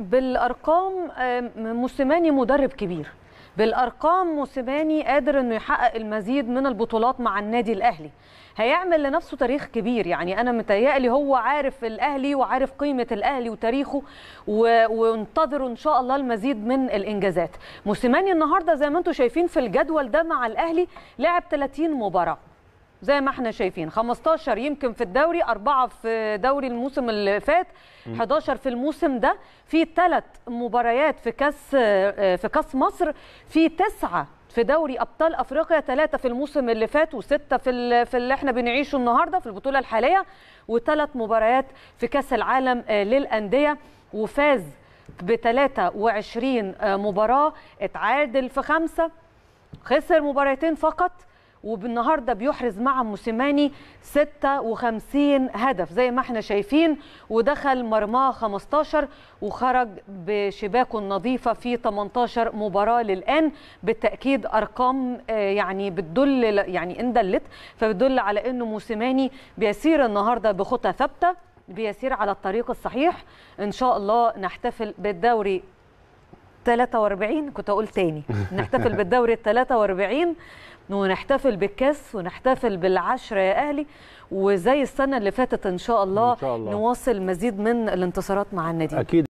بالارقام موسيماني مدرب كبير بالارقام موسيماني قادر انه يحقق المزيد من البطولات مع النادي الاهلي هيعمل لنفسه تاريخ كبير يعني انا متهيألي هو عارف الاهلي وعارف قيمه الاهلي وتاريخه وانتظروا ان شاء الله المزيد من الانجازات موسيماني النهارده زي ما انتم شايفين في الجدول ده مع الاهلي لعب 30 مباراه زي ما احنا شايفين 15 يمكن في الدوري أربعة في دوري الموسم اللي فات 11 في الموسم ده في ثلاث مباريات في كاس في كاس مصر في تسعة في دوري ابطال افريقيا ثلاثه في الموسم اللي فات وسته في في اللي احنا بنعيشه النهارده في البطوله الحاليه وثلاث مباريات في كاس العالم آه، للانديه وفاز ب 23 آه، مباراه اتعادل في خمسه خسر مباراتين فقط وبالنهارده بيحرز مع موسيماني 56 هدف زي ما احنا شايفين ودخل مرماه 15 وخرج بشباكه النظيفه في 18 مباراه للان بالتاكيد ارقام آه، يعني بتدل يعني ان دلت فبتدل على انه موسيماني بيسير النهارده بخطى ثابته بيسير على الطريق الصحيح ان شاء الله نحتفل بالدوري 43 كنت اقول تاني نحتفل بالدوري 43 ونحتفل نحتفل بالكاس ونحتفل بالعشر يا اهلي وزي السنه اللي فاتت ان شاء الله, إن شاء الله. نواصل مزيد من الانتصارات مع النادي أكيد